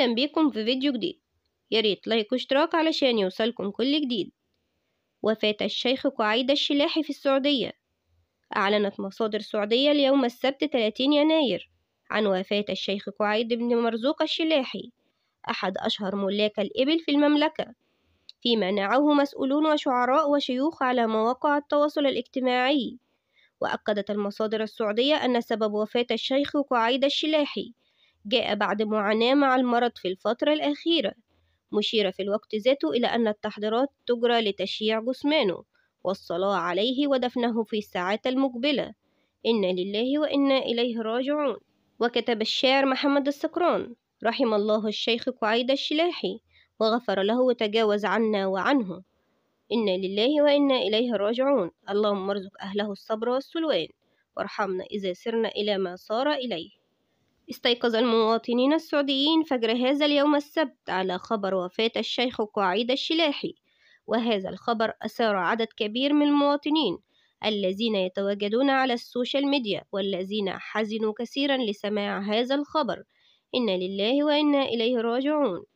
أهلا بيكم في فيديو جديد ياريت لايك واشتراك علشان يوصلكم كل جديد وفاة الشيخ قعيد الشلاحي في السعودية أعلنت مصادر سعودية اليوم السبت 30 يناير عن وفاة الشيخ قعيد بن مرزوق الشلاحي أحد أشهر ملاك الإبل في المملكة فيما نعاه مسؤولون وشعراء وشيوخ على مواقع التواصل الاجتماعي وأكدت المصادر السعودية أن سبب وفاة الشيخ قعيد الشلاحي جاء بعد معاناة مع المرض في الفترة الأخيرة مشيرة في الوقت ذاته إلى أن التحضيرات تجرى لتشييع جثمانه والصلاة عليه ودفنه في الساعات المقبلة إنا لله وإنا إليه راجعون وكتب الشاعر محمد السكران رحم الله الشيخ قعيد الشلاحي وغفر له وتجاوز عنا وعنه إنا لله وإنا إليه راجعون اللهم ارزق أهله الصبر والسلوان وارحمنا إذا سرنا إلى ما صار إليه استيقظ المواطنين السعوديين فجر هذا اليوم السبت على خبر وفاة الشيخ قعيد الشلاحي وهذا الخبر أثار عدد كبير من المواطنين الذين يتواجدون على السوشيال ميديا والذين حزنوا كثيرا لسماع هذا الخبر إنا لله وإنا إليه راجعون